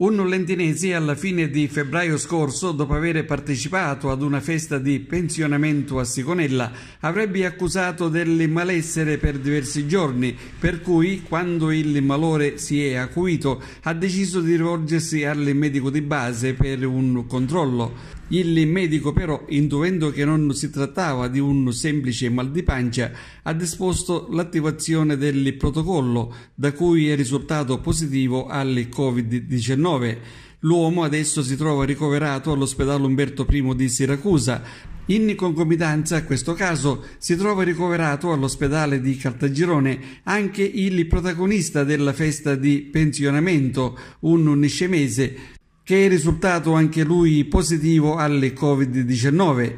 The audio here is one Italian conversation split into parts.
Un nollentinese alla fine di febbraio scorso, dopo aver partecipato ad una festa di pensionamento a Siconella, avrebbe accusato del malessere per diversi giorni, per cui, quando il malore si è acuito, ha deciso di rivolgersi al medico di base per un controllo. Il medico però, intuendo che non si trattava di un semplice mal di pancia, ha disposto l'attivazione del protocollo, da cui è risultato positivo al Covid-19 L'uomo adesso si trova ricoverato all'ospedale Umberto I di Siracusa. In concomitanza a questo caso si trova ricoverato all'ospedale di Caltagirone anche il protagonista della festa di pensionamento, un niscemese, che è risultato anche lui positivo al Covid-19.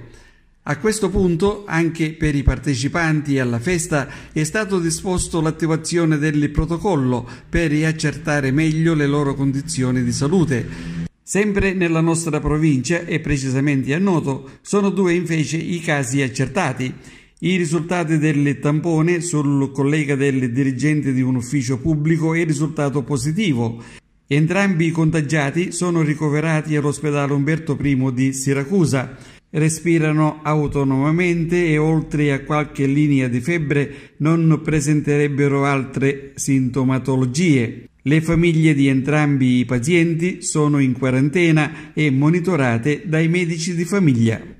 A questo punto, anche per i partecipanti alla festa, è stato disposto l'attivazione del protocollo per riaccertare meglio le loro condizioni di salute. Sempre nella nostra provincia, e precisamente a Noto, sono due invece i casi accertati. I risultati del tampone sul collega del dirigente di un ufficio pubblico è risultato positivo. Entrambi i contagiati sono ricoverati all'ospedale Umberto I di Siracusa respirano autonomamente e oltre a qualche linea di febbre non presenterebbero altre sintomatologie. Le famiglie di entrambi i pazienti sono in quarantena e monitorate dai medici di famiglia.